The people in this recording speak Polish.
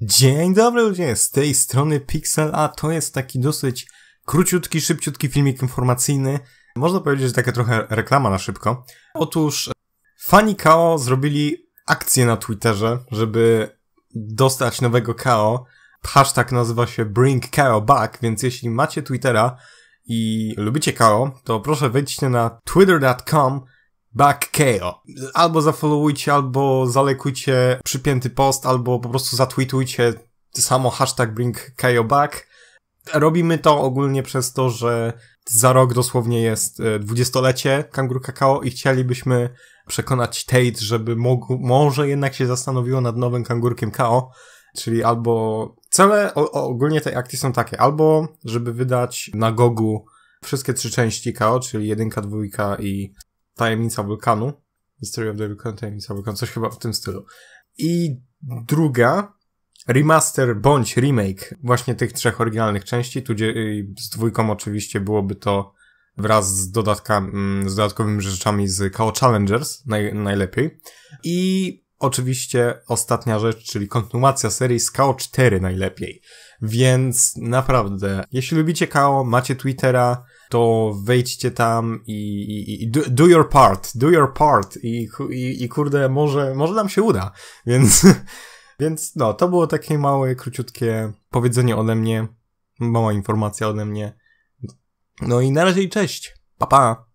Dzień dobry ludzie, z tej strony Pixel, a to jest taki dosyć króciutki, szybciutki filmik informacyjny. Można powiedzieć, że taka trochę reklama na szybko. Otóż e, fani KO zrobili akcję na Twitterze, żeby dostać nowego KO. Hashtag nazywa się Bring KO Back, więc jeśli macie Twittera i lubicie KO, to proszę wejdźcie na twitter.com Back KO. Albo zafollowujcie, albo zalekujcie przypięty post, albo po prostu zatweetujcie samo hashtag bring KO back. Robimy to ogólnie przez to, że za rok dosłownie jest e, dwudziestolecie kangur Kakao i chcielibyśmy przekonać Tate, żeby mógł, może jednak się zastanowiło nad nowym Kangurkiem KO, czyli albo cele o, ogólnie tej akcji są takie, albo żeby wydać na Gogu wszystkie trzy części KO, czyli jedynka, dwójka i Tajemnica Wulkanu. Mystery of the Vulcan, Tajemnica Wulkanu, coś chyba w tym stylu. I druga, remaster bądź remake właśnie tych trzech oryginalnych części, tu z dwójką oczywiście byłoby to wraz z dodatkami, mm, z dodatkowymi rzeczami z KO Challengers naj, najlepiej. I oczywiście ostatnia rzecz, czyli kontynuacja serii z KO 4 najlepiej. Więc naprawdę, jeśli lubicie KO, macie Twittera, to wejdźcie tam i, i, i do, do, your part, do your part i, i, i kurde, może, może nam się uda, więc, więc no, to było takie małe, króciutkie powiedzenie ode mnie, mała informacja ode mnie. No i na razie i cześć, pa pa!